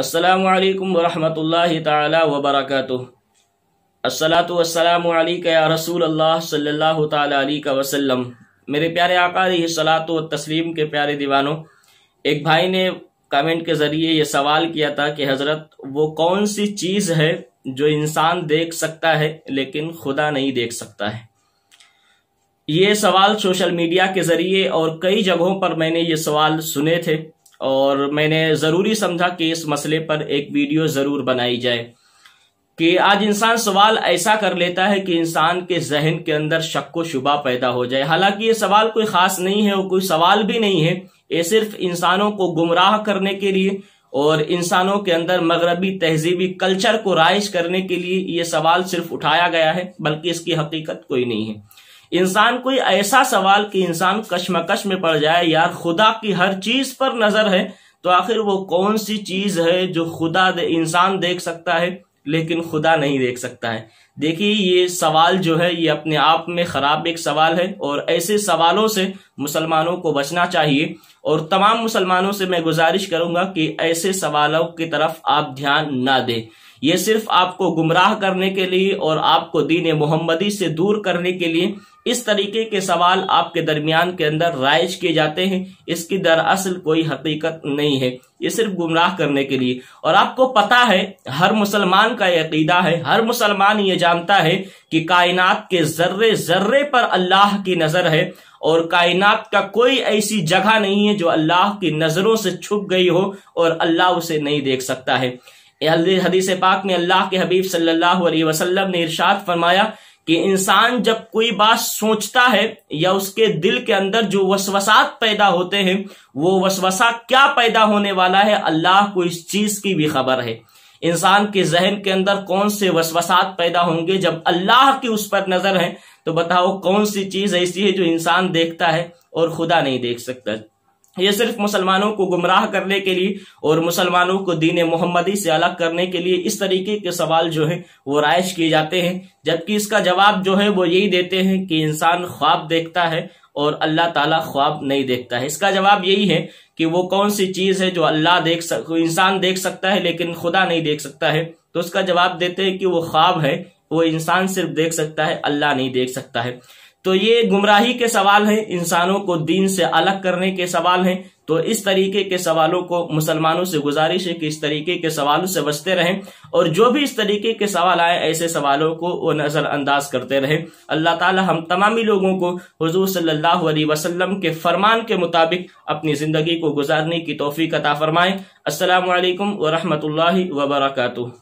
السلام علیکم ورحمۃ اللہ تعالی وبرکاتہ السلاۃ علیکہ یا رسول اللہ صلی اللہ تعالیٰ علیہ وسلم میرے پیارے آکاری صلاحت و تسلیم کے پیارے دیوانوں ایک بھائی نے کمنٹ کے ذریعے یہ سوال کیا تھا کہ حضرت وہ کون سی چیز ہے جو انسان دیکھ سکتا ہے لیکن خدا نہیں دیکھ سکتا ہے یہ سوال سوشل میڈیا کے ذریعے اور کئی جگہوں پر میں نے یہ سوال سنے تھے اور میں نے ضروری سمجھا کہ اس مسئلے پر ایک ویڈیو ضرور بنائی جائے کہ آج انسان سوال ایسا کر لیتا ہے کہ انسان کے ذہن کے اندر شک و شبہ پیدا ہو جائے حالانکہ یہ سوال کوئی خاص نہیں ہے اور کوئی سوال بھی نہیں ہے یہ صرف انسانوں کو گمراہ کرنے کے لیے اور انسانوں کے اندر مغربی تہذیبی کلچر کو رائج کرنے کے لیے یہ سوال صرف اٹھایا گیا ہے بلکہ اس کی حقیقت کوئی نہیں ہے انسان کوئی ایسا سوال کہ انسان کشمکش میں پڑ جائے یار خدا کی ہر چیز پر نظر ہے تو آخر وہ کون سی چیز ہے جو خدا دے انسان دیکھ سکتا ہے لیکن خدا نہیں دیکھ سکتا ہے دیکھیے یہ سوال جو ہے یہ اپنے آپ میں خراب ایک سوال ہے اور ایسے سوالوں سے مسلمانوں کو بچنا چاہیے اور تمام مسلمانوں سے میں گزارش کروں گا کہ ایسے سوالوں کی طرف آپ دھیان نہ دیں یہ صرف آپ کو گمراہ کرنے کے لیے اور آپ کو دین محمدی سے دور کرنے کے لیے اس طریقے کے سوال آپ کے درمیان کے اندر رائج کیے جاتے ہیں اس کی دراصل کوئی حقیقت نہیں ہے یہ صرف گمراہ کرنے کے لیے اور آپ کو پتا ہے ہر مسلمان کا عقیدہ ہے ہر مسلمان یہ جانتا ہے کہ کائنات کے ذرے ذرے پر اللہ کی نظر ہے اور کائنات کا کوئی ایسی جگہ نہیں ہے جو اللہ کی نظروں سے چھپ گئی ہو اور اللہ اسے نہیں دیکھ سکتا ہے حدیث پاک میں اللہ کے حبیب صلی اللہ علیہ وسلم نے ارشاد فرمایا کہ انسان جب کوئی بات سوچتا ہے یا اس کے دل کے اندر جو وسوسات پیدا ہوتے ہیں وہ وسوسہ کیا پیدا ہونے والا ہے اللہ کو اس چیز کی بھی خبر ہے انسان کے ذہن کے اندر کون سے وسوسات پیدا ہوں گے جب اللہ کی اس پر نظر ہے تو بتاؤ کون سی چیز ایسی ہے جو انسان دیکھتا ہے اور خدا نہیں دیکھ سکتا یہ صرف مسلمانوں کو گمراہ کرنے کے لیے اور مسلمانوں کو دین محمدی سے الگ کرنے کے لیے اس طریقے کے سوال جو ہیں وہ رائج کیے جاتے ہیں جبکہ اس کا جواب جو ہے وہ یہی دیتے ہیں کہ انسان خواب دیکھتا ہے اور اللہ تعالیٰ خواب نہیں دیکھتا ہے اس کا جواب یہی ہے کہ وہ کون سی چیز ہے جو اللہ دیکھ سک انسان دیکھ سکتا ہے لیکن خدا نہیں دیکھ سکتا ہے تو اس کا جواب دیتے ہیں کہ وہ خواب ہے وہ انسان صرف دیکھ سکتا ہے اللہ نہیں دیکھ سکتا ہے تو یہ گمراہی کے سوال ہیں انسانوں کو دین سے الگ کرنے کے سوال ہیں تو اس طریقے کے سوالوں کو مسلمانوں سے گزارش ہے کہ اس طریقے کے سوالوں سے بچتے رہیں اور جو بھی اس طریقے کے سوال آئے ایسے سوالوں کو وہ نظر انداز کرتے رہیں اللہ تعالی ہم تمامی لوگوں کو حضور صلی اللہ علیہ وسلم کے فرمان کے مطابق اپنی زندگی کو گزارنے کی توفیق عطا فرمائیں السلام علیکم ورحمۃ اللہ وبرکاتہ